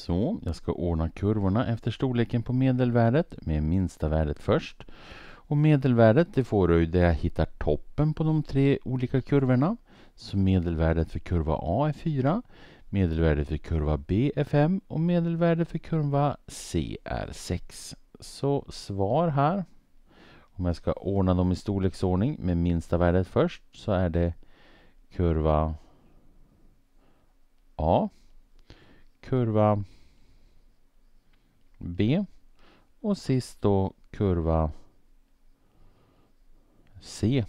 Så, jag ska ordna kurvorna efter storleken på medelvärdet med minsta värdet först. Och medelvärdet det får du där jag hittar toppen på de tre olika kurvorna. Så medelvärdet för kurva A är 4, medelvärdet för kurva B är 5 och medelvärdet för kurva C är 6. Så svar här. Om jag ska ordna dem i storleksordning med minsta värdet först så är det kurva A kurva B och sist då kurva C.